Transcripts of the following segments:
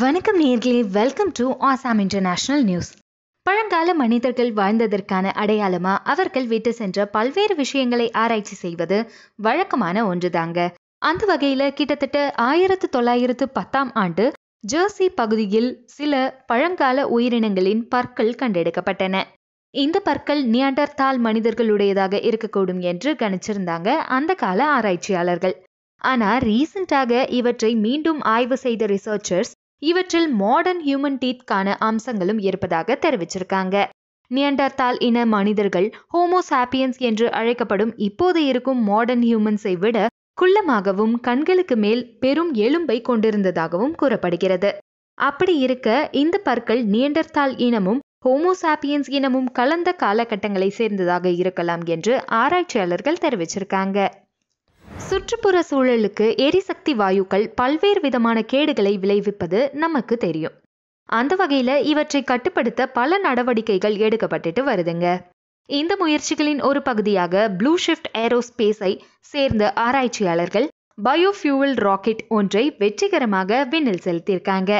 வணக்கம் நேர்களே welcome to Assam international news பழங்கால மனிதர்கள் வாழ்ந்ததற்கான அடையாளமா அவர்கள் விட்டு சென்ற பல்வேறு விஷயங்களை ஆராய்ச்சி செய்வது வழக்கமான ஒன்றுதாங்க அந்த வகையில கிட்டத்தட்ட ஆயிரத்து தொள்ளாயிரத்து பத்தாம் ஆண்டு ஜெர்சி பகுதியில் சில பழங்கால உயிரினங்களின் பற்கள் கண்டெடுக்கப்பட்டன இந்த பற்கள் நியாண்டர்தால் மனிதர்களுடையதாக இருக்கக்கூடும் என்று கணிச்சிருந்தாங்க அந்த கால ஆராய்ச்சியாளர்கள் ஆனா ரீசண்டாக இவற்றை மீண்டும் ஆய்வு செய்த ரிசர்ச்சர்ஸ் இவற்றில் மாடர்ன் ஹியூமன் டீத்கான அம்சங்களும் இருப்பதாக தெரிவிச்சிருக்காங்க நியண்டர்தால் இன மனிதர்கள் ஹோமோசாப்பியன்ஸ் என்று அழைக்கப்படும் இப்போது இருக்கும் மாடர்ன் ஹியூமன்ஸை விட குள்ளமாகவும் கண்களுக்கு மேல் பெரும் எலும்பை கொண்டிருந்ததாகவும் கூறப்படுகிறது அப்படி இருக்க இந்த பற்கள் நியண்டர்தால் இனமும் ஹோமோசாப்பியன்ஸ் இனமும் கலந்த காலகட்டங்களை சேர்ந்ததாக இருக்கலாம் என்று ஆராய்ச்சியாளர்கள் தெரிவிச்சிருக்காங்க சுற்றுப்புற சூழலுக்கு எரிசக்தி வாயுக்கள் பல்வேறு விதமான கேடுகளை விளைவிப்பது நமக்கு தெரியும் அந்த வகையில் இவற்றை கட்டுப்படுத்த பல நடவடிக்கைகள் எடுக்கப்பட்டுட்டு வருதுங்க இந்த முயற்சிகளின் ஒரு பகுதியாக ப்ளூ ஷிஃப்ட் ஏரோஸ்பேஸை சேர்ந்த ஆராய்ச்சியாளர்கள் பயோஃபியூவல் ராக்கெட் ஒன்றை வெற்றிகரமாக விண்ணில் செலுத்தியிருக்காங்க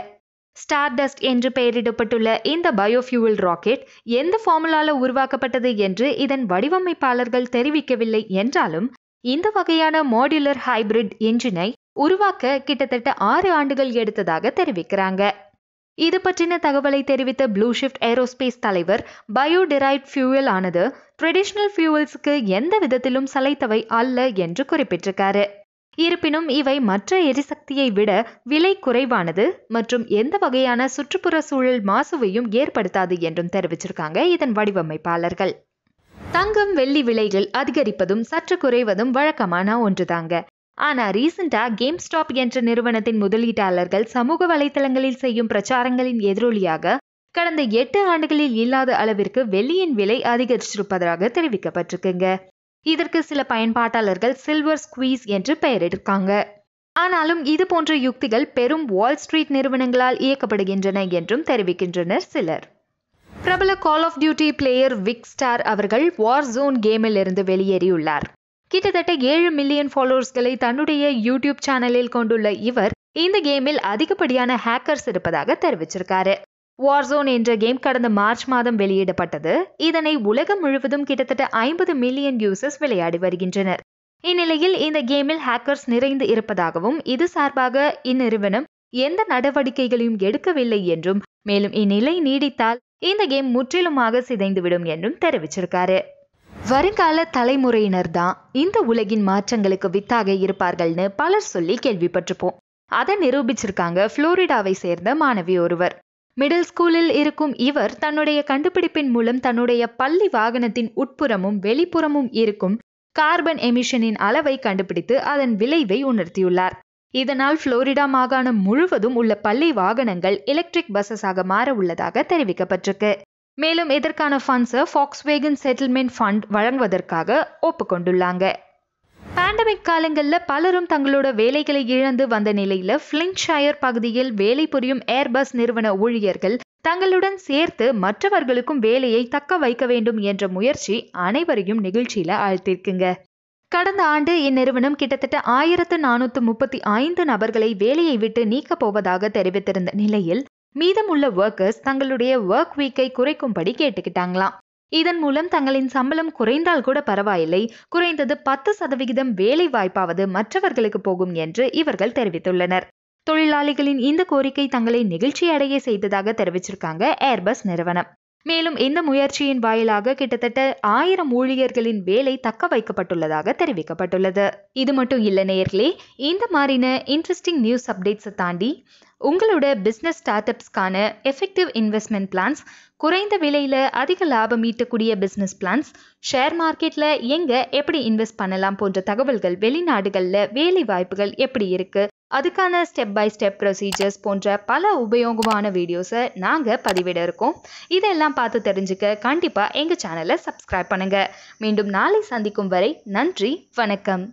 ஸ்டார்டஸ்ட் என்று பெயரிடப்பட்டுள்ள இந்த பயோஃபியூவல் ராக்கெட் எந்த ஃபார்முலால உருவாக்கப்பட்டது என்று இதன் வடிவமைப்பாளர்கள் தெரிவிக்கவில்லை என்றாலும் இந்த வகையான மாடியுலர் ஹைபிரிட் என்ஜினை உருவாக்க கிட்டத்தட்ட ஆறு ஆண்டுகள் எடுத்ததாக தெரிவிக்கிறாங்க இது பற்றின தகவலை தெரிவித்த ப்ளூ ஷிஃப்ட் ஏரோஸ்பேஸ் தலைவர் பயோ டிரைட் ஃபியூவல் ஆனது ட்ரெடிஷ்னல் ஃபியூவல்ஸுக்கு எந்த விதத்திலும் சலைத்தவை அல்ல என்று குறிப்பிட்டிருக்காரு இருப்பினும் இவை மற்ற எரிசக்தியை விட விலை குறைவானது மற்றும் எந்த வகையான சுற்றுப்புற சூழல் மாசுவையும் ஏற்படுத்தாது என்றும் தெரிவிச்சிருக்காங்க இதன் வடிவமைப்பாளர்கள் தங்கம் வெள்ளி விலைகள் அதிகரிப்பதும் சற்று குறைவதும் வழக்கமான ஒன்றுதாங்க ஆனா ரீசெண்டா கேம் ஸ்டாப் என்ற நிறுவனத்தின் முதலீட்டாளர்கள் சமூக வலைதளங்களில் செய்யும் பிரச்சாரங்களின் எதிரொலியாக கடந்த எட்டு ஆண்டுகளில் இல்லாத அளவிற்கு வெள்ளியின் விலை அதிகரிச்சிருப்பதாக தெரிவிக்கப்பட்டிருக்குங்க இதற்கு சில பயன்பாட்டாளர்கள் சில்வர் ஸ்குவீஸ் என்று பெயரிட்டிருக்காங்க ஆனாலும் இது போன்ற யுக்திகள் பெரும் வால் ஸ்ட்ரீட் நிறுவனங்களால் இயக்கப்படுகின்றன என்றும் தெரிவிக்கின்றனர் சிலர் பிரபல Call of Duty player Vikkstar அவர்கள் வார் ஜோன் கேமில் இருந்து வெளியேறியுள்ளார் கிட்டத்தட்ட ஏழு மில்லியன் ஃபாலோவர்ஸ்களை தன்னுடைய யூடியூப் சேனலில் கொண்டுள்ள இவர் இந்த கேமில் அதிகப்படியான ஹேக்கர்ஸ் இருப்பதாக தெரிவிச்சிருக்காரு வார்சோன் என்ற கேம் கடந்த மார்ச் மாதம் வெளியிடப்பட்டது இதனை உலகம் முழுவதும் கிட்டத்தட்ட ஐம்பது மில்லியன் யூசர்ஸ் விளையாடி வருகின்றனர் இந்நிலையில் இந்த கேமில் ஹேக்கர்ஸ் நிறைந்து இருப்பதாகவும் இது சார்பாக இந்நிறுவனம் எந்த நடவடிக்கைகளையும் எடுக்கவில்லை என்றும் மேலும் இந்நிலை நீடித்தால் இந்த கேம் முற்றிலுமாக சிதைந்துவிடும் என்றும் தெரிவிச்சிருக்காரு வருங்கால தலைமுறையினர் தான் இந்த உலகின் மாற்றங்களுக்கு வித்தாக இருப்பார்கள்னு பலர் சொல்லி கேள்விப்பட்டிருப்போம் அதை நிரூபிச்சிருக்காங்க புளோரிடாவை சேர்ந்த மாணவி ஒருவர் மிடில் ஸ்கூலில் இருக்கும் இவர் தன்னுடைய கண்டுபிடிப்பின் மூலம் தன்னுடைய பள்ளி வாகனத்தின் உட்புறமும் வெளிப்புறமும் இருக்கும் கார்பன் எமிஷனின் அளவை கண்டுபிடித்து அதன் விளைவை உணர்த்தியுள்ளார் இதனால் புளோரிடா மாகாணம் முழுவதும் உள்ள பள்ளி வாகனங்கள் எலக்ட்ரிக் பஸ்ஸஸாக மாற உள்ளதாக தெரிவிக்கப்பட்டிருக்கு மேலும் இதற்கான ஃபண்ட்ஸை ஃபாக்ஸ்வேகன் செட்டில்மெண்ட் ஃபண்ட் வழங்குவதற்காக ஒப்புக்கொண்டுள்ளாங்க பேண்டமிக் காலங்களில் பலரும் தங்களோட வேலைகளை இழந்து வந்த நிலையில் ஃபிளிங்ஷாயர் பகுதியில் வேலை புரியும் ஏர்பஸ் நிறுவன ஊழியர்கள் தங்களுடன் சேர்த்து மற்றவர்களுக்கும் வேலையை தக்க வைக்க வேண்டும் என்ற முயற்சி அனைவரையும் நிகழ்ச்சியில ஆழ்த்திருக்குங்க கடந்த ஆண்டு இந்நிறுவனம் கிட்டத்தட்ட ஆயிரத்து நானூற்று முப்பத்தி ஐந்து நபர்களை வேலையை விட்டு நீக்கப் போவதாக தெரிவித்திருந்த நிலையில் மீதமுள்ள ஒர்க்கர்ஸ் தங்களுடைய ஒர்க் வீக்கை குறைக்கும்படி கேட்டுக்கிட்டாங்களாம் இதன் மூலம் தங்களின் சம்பளம் குறைந்தால் கூட பரவாயில்லை குறைந்தது பத்து சதவிகிதம் வேலை வாய்ப்பாவது மற்றவர்களுக்கு போகும் என்று இவர்கள் தெரிவித்துள்ளனர் தொழிலாளிகளின் இந்த கோரிக்கை தங்களை அடைய செய்ததாக தெரிவிச்சிருக்காங்க ஏர்பஸ் நிறுவனம் மேலும் இந்த முயற்சியின் வாயிலாக கிட்டத்தட்ட ஆயிரம் ஊழியர்களின் வேலை தக்க வைக்கப்பட்டுள்ளதாக தெரிவிக்கப்பட்டுள்ளது இது மட்டும் இல்ல நேர்களே இந்த மாதிரின இன்ட்ரெஸ்டிங் நியூஸ் அப்டேட்ஸை தாண்டி உங்களோட பிஸ்னஸ் ஸ்டார்ட் அப்ஸ்க்கான எஃபெக்டிவ் இன்வெஸ்ட்மெண்ட் பிளான்ஸ் குறைந்த விலையில் அதிக லாபம் ஈட்டக்கூடிய பிஸ்னஸ் பிளான்ஸ் ஷேர் மார்க்கெட்டில் எங்கே எப்படி இன்வெஸ்ட் பண்ணலாம் போன்ற தகவல்கள் வெளிநாடுகளில் வேலை வாய்ப்புகள் எப்படி இருக்குது அதுக்கான ஸ்டெப் பை ஸ்டெப் ப்ரொசீஜர்ஸ் போன்ற பல உபயோகமான வீடியோஸை நாங்கள் பதிவிட இருக்கோம் இதெல்லாம் பார்த்து தெரிஞ்சுக்க கண்டிப்பாக எங்கள் சேனலை சப்ஸ்கிரைப் பண்ணுங்கள் மீண்டும் நாளை சந்திக்கும் வரை நன்றி வணக்கம்